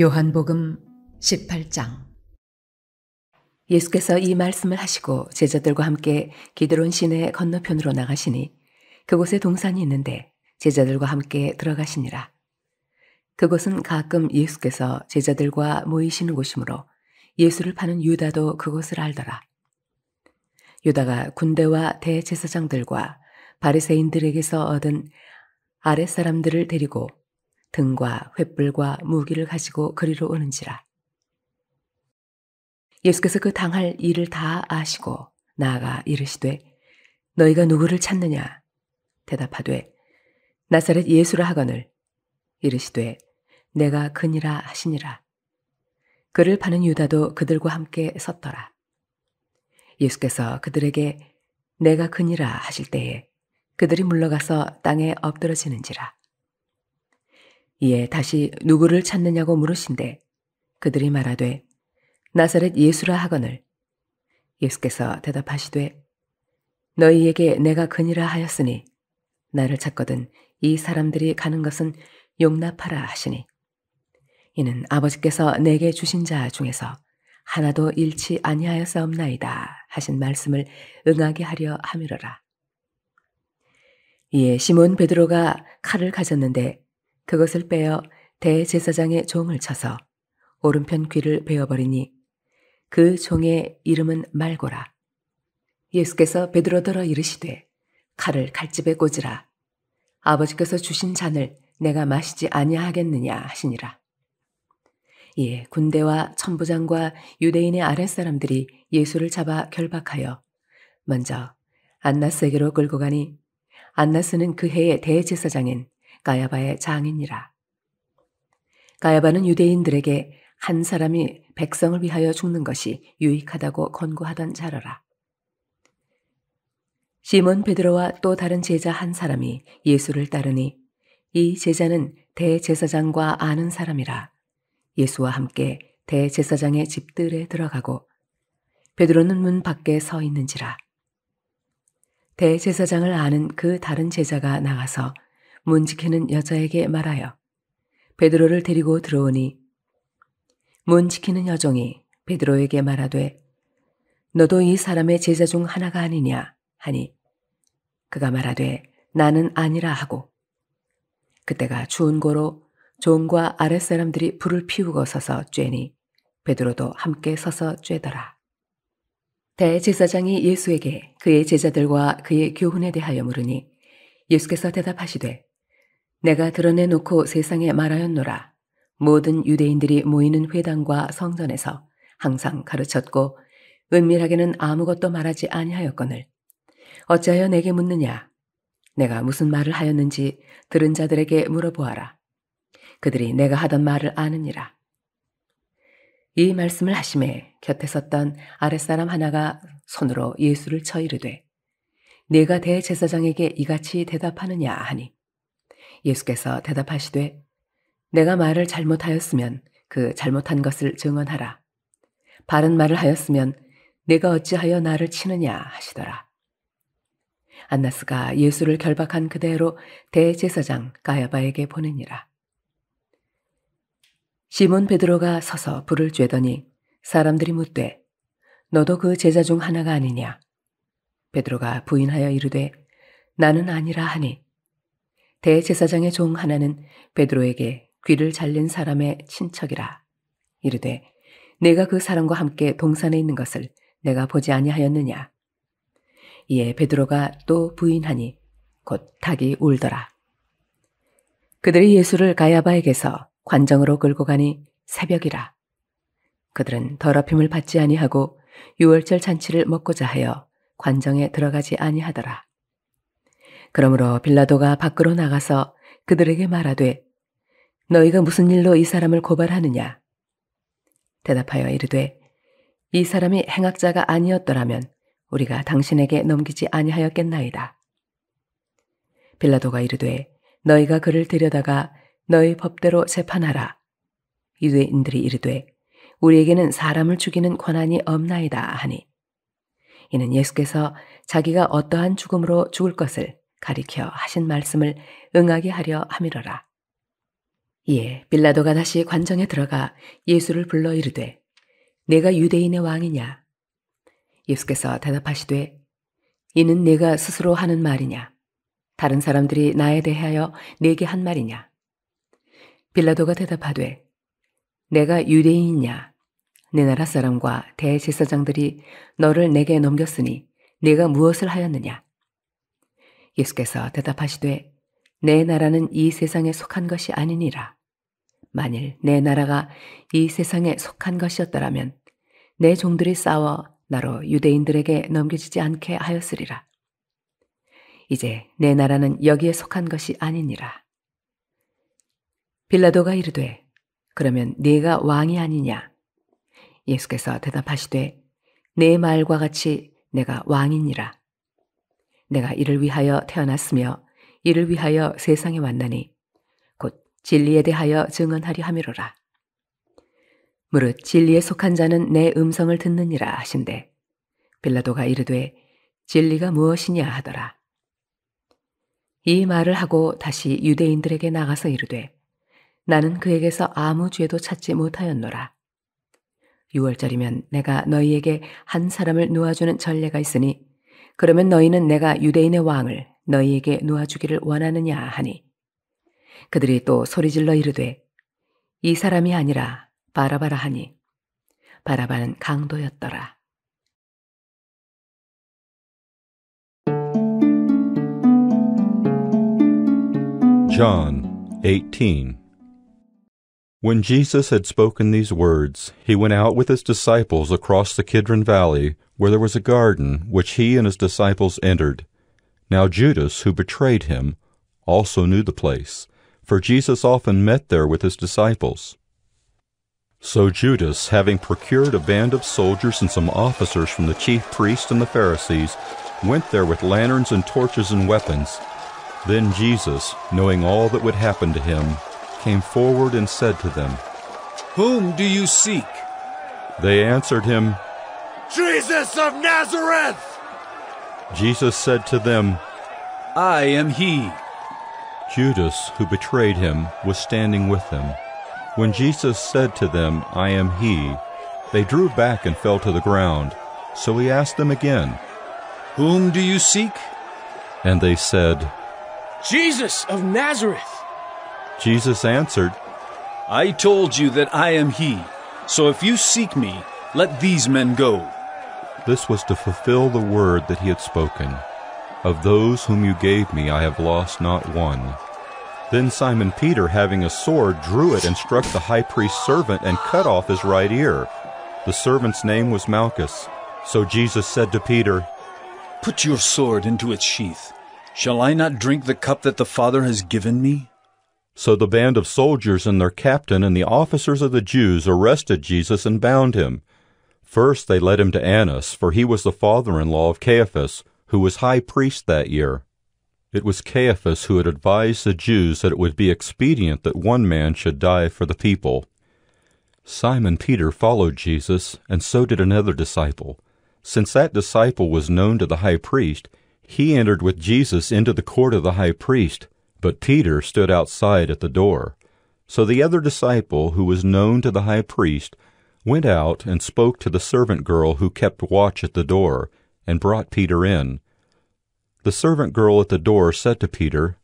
요한복음 18장 예수께서 이 말씀을 하시고 제자들과 함께 기드론 시내 건너편으로 나가시니 그곳에 동산이 있는데 제자들과 함께 들어가시니라. 그곳은 가끔 예수께서 제자들과 모이시는 곳이므로 예수를 파는 유다도 그곳을 알더라. 유다가 군대와 대제사장들과 바리새인들에게서 얻은 아랫사람들을 데리고 등과 횃불과 무기를 가지고 그리로 오는지라. 예수께서 그 당할 일을 다 아시고 나아가 이르시되 너희가 누구를 찾느냐 대답하되 나사렛 예수라 하거늘 이르시되 내가 그니라 하시니라 그를 파는 유다도 그들과 함께 섰더라 예수께서 그들에게 내가 그니라 하실 때에 그들이 물러가서 땅에 엎드러지는지라 이에 예, 다시 누구를 찾느냐고 물으신데 그들이 말하되 나사렛 예수라 하거늘 예수께서 대답하시되 너희에게 내가 그니라 하였으니 나를 찾거든 이 사람들이 가는 것은 용납하라 하시니 이는 아버지께서 내게 주신 자 중에서 하나도 잃지 아니하였사옵나이다 하신 말씀을 응하게 하려 함이러라 이에 예, 시몬 베드로가 칼을 가졌는데 그것을 빼어 대제사장의 종을 쳐서 오른편 귀를 베어버리니 그 종의 이름은 말고라. 예수께서 베드로더러 이르시되 칼을 칼집에 꽂으라. 아버지께서 주신 잔을 내가 마시지 아니하겠느냐 하시니라. 이에 예, 군대와 천부장과 유대인의 아랫사람들이 예수를 잡아 결박하여 먼저 안나스에게로 끌고 가니 안나스는 그 해의 대제사장인 가야바의 장인이라. 가야바는 유대인들에게 한 사람이 백성을 위하여 죽는 것이 유익하다고 권고하던 자라라. 시몬 베드로와 또 다른 제자 한 사람이 예수를 따르니 이 제자는 대제사장과 아는 사람이라 예수와 함께 대제사장의 집들에 들어가고 베드로는 문 밖에 서 있는지라 대제사장을 아는 그 다른 제자가 나가서 문지키는 여자에게 말하여 베드로를 데리고 들어오니 문 지키는 여종이 베드로에게 말하되 너도 이 사람의 제자 중 하나가 아니냐 하니 그가 말하되 나는 아니라 하고 그때가 추운 고로 종과 아랫사람들이 불을 피우고 서서 쬐니 베드로도 함께 서서 쬐더라. 대제사장이 예수에게 그의 제자들과 그의 교훈에 대하여 물으니 예수께서 대답하시되 내가 드러내놓고 세상에 말하였노라. 모든 유대인들이 모이는 회당과 성전에서 항상 가르쳤고 은밀하게는 아무것도 말하지 아니하였거늘. 어찌하여 내게 묻느냐? 내가 무슨 말을 하였는지 들은 자들에게 물어보아라. 그들이 내가 하던 말을 아느니라. 이 말씀을 하심에 곁에 섰던 아랫사람 하나가 손으로 예수를 쳐 이르되 내가 대제사장에게 이같이 대답하느냐 하니 예수께서 대답하시되 내가 말을 잘못하였으면 그 잘못한 것을 증언하라. 바른 말을 하였으면 내가 어찌하여 나를 치느냐 하시더라. 안나스가 예수를 결박한 그대로 대제사장 가야바에게 보내니라. 시몬 베드로가 서서 불을 쬐더니 사람들이 묻되 너도 그 제자 중 하나가 아니냐. 베드로가 부인하여 이르되 나는 아니라 하니 대제사장의 종 하나는 베드로에게 귀를 잘린 사람의 친척이라 이르되 내가 그 사람과 함께 동산에 있는 것을 내가 보지 아니하였느냐 이에 베드로가 또 부인하니 곧 닭이 울더라 그들이 예수를 가야바에게서 관정으로 끌고 가니 새벽이라 그들은 더럽힘을 받지 아니하고 유월절 잔치를 먹고자 하여 관정에 들어가지 아니하더라 그러므로 빌라도가 밖으로 나가서 그들에게 말하되 너희가 무슨 일로 이 사람을 고발하느냐? 대답하여 이르되 이 사람이 행악자가 아니었더라면 우리가 당신에게 넘기지 아니하였겠나이다. 빌라도가 이르되 너희가 그를 데려다가 너희 법대로 재판하라. 유대인들이 이르되 우리에게는 사람을 죽이는 권한이 없나이다 하니 이는 예수께서 자기가 어떠한 죽음으로 죽을 것을 가리켜 하신 말씀을 응하게 하려 함이러라. 이에 예, 빌라도가 다시 관정에 들어가 예수를 불러 이르되 내가 유대인의 왕이냐? 예수께서 대답하시되 이는 내가 스스로 하는 말이냐? 다른 사람들이 나에 대하여 내게 한 말이냐? 빌라도가 대답하되 내가 유대인이냐? 내 나라 사람과 대제사장들이 너를 내게 넘겼으니 내가 무엇을 하였느냐? 예수께서 대답하시되 내 나라는 이 세상에 속한 것이 아니니라. 만일 내 나라가 이 세상에 속한 것이었더라면 내 종들이 싸워 나로 유대인들에게 넘겨지지 않게 하였으리라. 이제 내 나라는 여기에 속한 것이 아니니라. 빌라도가 이르되 그러면 네가 왕이 아니냐? 예수께서 대답하시되 내 말과 같이 내가 왕이니라. 내가 이를 위하여 태어났으며 이를 위하여 세상에 왔나니 곧 진리에 대하여 증언하리 함이로라. 무릇 진리에 속한 자는 내 음성을 듣느니라 하신대 빌라도가 이르되 진리가 무엇이냐 하더라. 이 말을 하고 다시 유대인들에게 나가서 이르되 나는 그에게서 아무 죄도 찾지 못하였노라. 6월절이면 내가 너희에게 한 사람을 놓아주는 전례가 있으니 그러면 너희는 내가 유대인의 왕을 너희에게 놓아주기를 원하느냐 하니 그들이 또 소리질러 이르되 이 사람이 아니라 바라바라 하니 바라바는 강도였더라. 18 When Jesus had spoken these words, he went out with his disciples across the Kidron Valley, where there was a garden, which he and his disciples entered. Now Judas, who betrayed him, also knew the place, for Jesus often met there with his disciples. So Judas, having procured a band of soldiers and some officers from the chief priests and the Pharisees, went there with lanterns and torches and weapons. Then Jesus, knowing all that would happen to him, came forward and said to them, Whom do you seek? They answered him, Jesus of Nazareth! Jesus said to them, I am he. Judas, who betrayed him, was standing with them. When Jesus said to them, I am he, they drew back and fell to the ground. So he asked them again, Whom do you seek? And they said, Jesus of Nazareth. Jesus answered, I told you that I am he. So if you seek me, let these men go. This was to fulfill the word that he had spoken. Of those whom you gave me, I have lost not one. Then Simon Peter, having a sword, drew it and struck the high priest's servant and cut off his right ear. The servant's name was Malchus. So Jesus said to Peter, Put your sword into its sheath. Shall I not drink the cup that the Father has given me? So the band of soldiers and their captain and the officers of the Jews arrested Jesus and bound him. First they led him to Annas, for he was the father-in-law of Caiaphas, who was high priest that year. It was Caiaphas who had advised the Jews that it would be expedient that one man should die for the people. Simon Peter followed Jesus, and so did another disciple. Since that disciple was known to the high priest, he entered with Jesus into the court of the high priest, but Peter stood outside at the door. So the other disciple, who was known to the high priest, went out and spoke to the servant girl who kept watch at the door, and brought Peter in. The servant girl at the door said to Peter,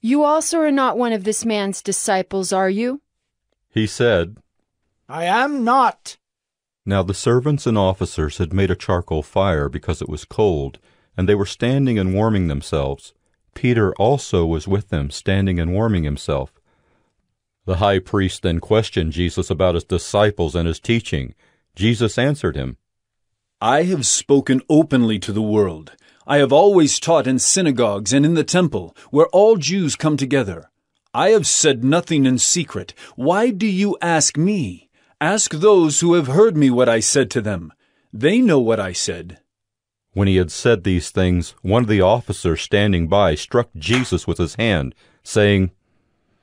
You also are not one of this man's disciples, are you? He said, I am not. Now the servants and officers had made a charcoal fire because it was cold, and they were standing and warming themselves. Peter also was with them, standing and warming himself. The high priest then questioned Jesus about his disciples and his teaching. Jesus answered him, I have spoken openly to the world. I have always taught in synagogues and in the temple, where all Jews come together. I have said nothing in secret. Why do you ask me? Ask those who have heard me what I said to them. They know what I said. When he had said these things, one of the officers standing by struck Jesus with his hand, saying,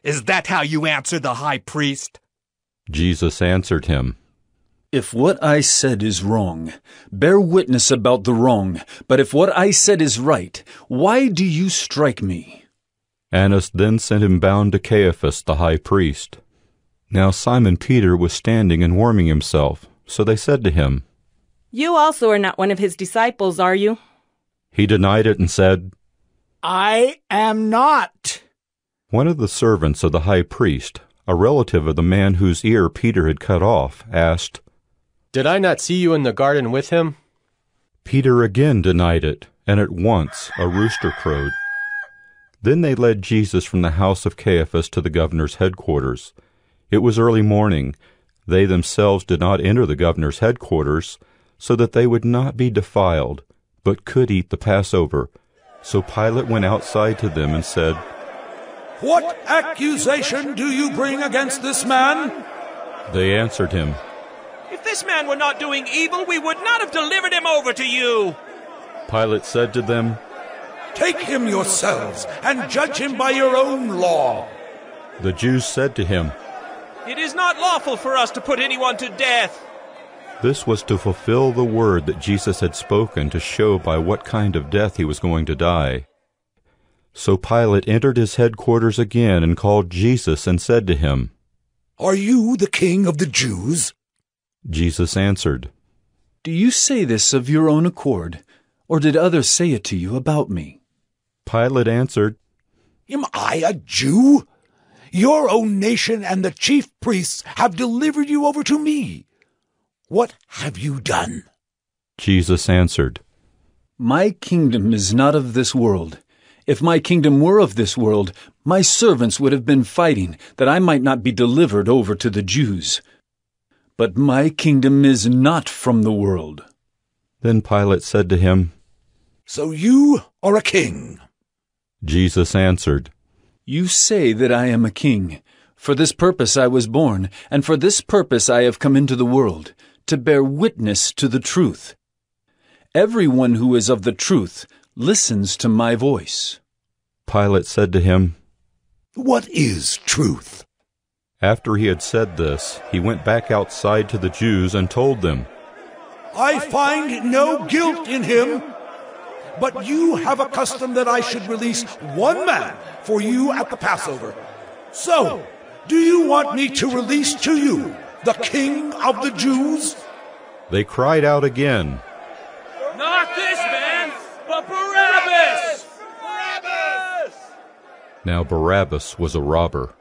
Is that how you answer the high priest? Jesus answered him, If what I said is wrong, bear witness about the wrong, but if what I said is right, why do you strike me? Annas then sent him bound to Caiaphas the high priest. Now Simon Peter was standing and warming himself, so they said to him, you also are not one of his disciples, are you? He denied it and said, I am not. One of the servants of the high priest, a relative of the man whose ear Peter had cut off, asked, Did I not see you in the garden with him? Peter again denied it, and at once a rooster crowed. Then they led Jesus from the house of Caiaphas to the governor's headquarters. It was early morning. They themselves did not enter the governor's headquarters so that they would not be defiled, but could eat the Passover. So Pilate went outside to them and said, What accusation do you bring against this man? They answered him, If this man were not doing evil, we would not have delivered him over to you. Pilate said to them, Take him yourselves and judge him by your own law. The Jews said to him, It is not lawful for us to put anyone to death. This was to fulfill the word that Jesus had spoken to show by what kind of death he was going to die. So Pilate entered his headquarters again and called Jesus and said to him, Are you the king of the Jews? Jesus answered, Do you say this of your own accord, or did others say it to you about me? Pilate answered, Am I a Jew? Your own nation and the chief priests have delivered you over to me what have you done? Jesus answered, My kingdom is not of this world. If my kingdom were of this world, my servants would have been fighting, that I might not be delivered over to the Jews. But my kingdom is not from the world. Then Pilate said to him, So you are a king? Jesus answered, You say that I am a king. For this purpose I was born, and for this purpose I have come into the world to bear witness to the truth. Everyone who is of the truth listens to my voice. Pilate said to him, What is truth? After he had said this, he went back outside to the Jews and told them, I find no guilt in him, but you have a custom that I should release one man for you at the Passover. So, do you want me to release to you the King of the Jews? They cried out again, Not this man, but Barabbas! Barabbas! Now Barabbas was a robber.